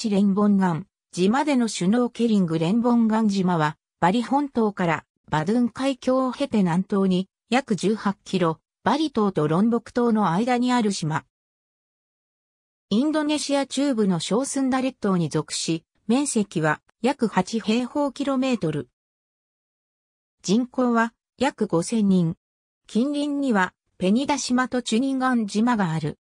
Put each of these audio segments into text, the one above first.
チレンボンガン島でのシュノーケリングレンボンガン島は、バリ本島からバドゥン海峡を経て南東に約18キロ、バリ島とロンボク島の間にある島。インドネシア中部の小スンダ列島に属し、面積は約8平方キロメートル。人口は約5000人。近隣にはペニダ島とチュニンガン島がある。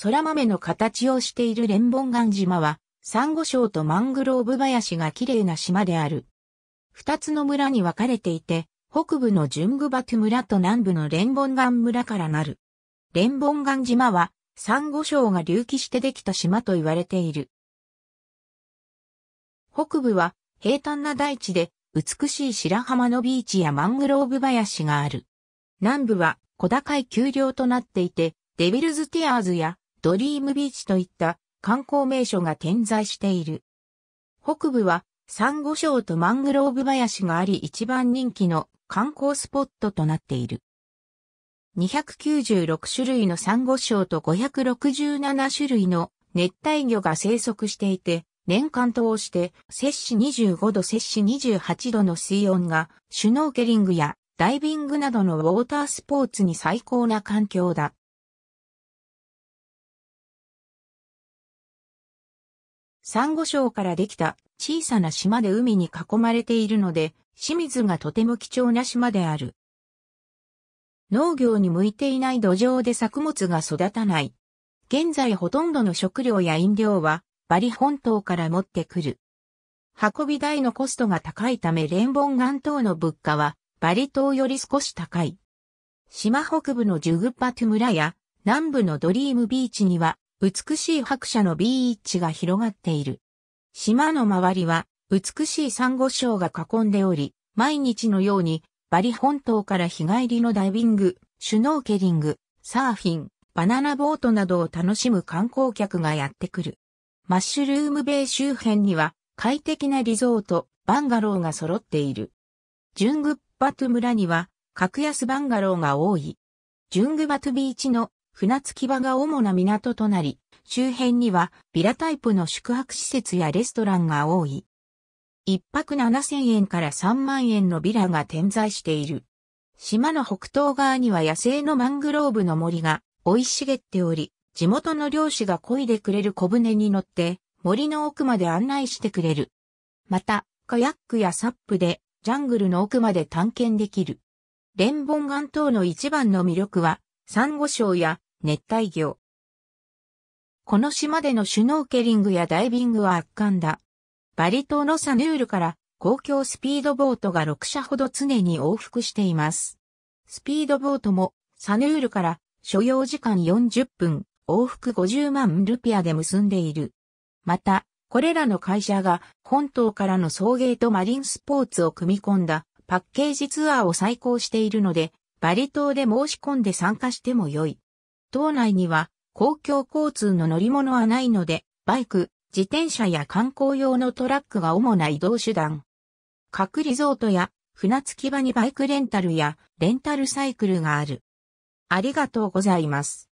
空豆の形をしているレンボンガン島は、サンゴ礁とマングローブ林が綺麗な島である。二つの村に分かれていて、北部のジュングバト村と南部のレンボンガン村からなる。レンボンガン島は、サンゴ礁が隆起してできた島と言われている。北部は平坦な大地で美しい白浜のビーチやマングローブ林がある。南部は小高い丘陵となっていて、デビルズティアーズやドリームビーチといった観光名所が点在している。北部はサンゴ礁とマングローブ林があり一番人気の観光スポットとなっている。296種類のサンゴ礁と567種類の熱帯魚が生息していて、年間通して摂氏25度摂氏28度の水温がシュノーケリングやダイビングなどのウォータースポーツに最高な環境だ。サンゴ礁からできた小さな島で海に囲まれているので、清水がとても貴重な島である。農業に向いていない土壌で作物が育たない。現在ほとんどの食料や飲料はバリ本島から持ってくる。運び代のコストが高いためレンボン岩等の物価はバリ島より少し高い。島北部のジュグッパトゥ村や南部のドリームビーチには美しい白砂のビーチが広がっている。島の周りは美しいサンゴ礁が囲んでおり、毎日のようにバリ本島から日帰りのダイビング、シュノーケリング、サーフィン、バナナボートなどを楽しむ観光客がやってくる。マッシュルームベイ周辺には快適なリゾート、バンガローが揃っている。ジュングバト村には格安バンガローが多い。ジュングバトビーチの船着き場が主な港となり、周辺にはビラタイプの宿泊施設やレストランが多い。一泊7000円から3万円のビラが点在している。島の北東側には野生のマングローブの森が生い茂っており、地元の漁師が漕いでくれる小舟に乗って森の奥まで案内してくれる。また、カヤックやサップでジャングルの奥まで探検できる。レンボン岩島の一番の魅力は、サンゴ礁や熱帯魚。この島でのシュノーケリングやダイビングは圧巻だ。バリ島のサヌールから公共スピードボートが6社ほど常に往復しています。スピードボートもサヌールから所要時間40分、往復50万ルピアで結んでいる。また、これらの会社が本島からの送迎とマリンスポーツを組み込んだパッケージツアーを再行しているので、バリ島で申し込んで参加しても良い。島内には公共交通の乗り物はないので、バイク、自転車や観光用のトラックが主な移動手段。各リゾートや船着き場にバイクレンタルやレンタルサイクルがある。ありがとうございます。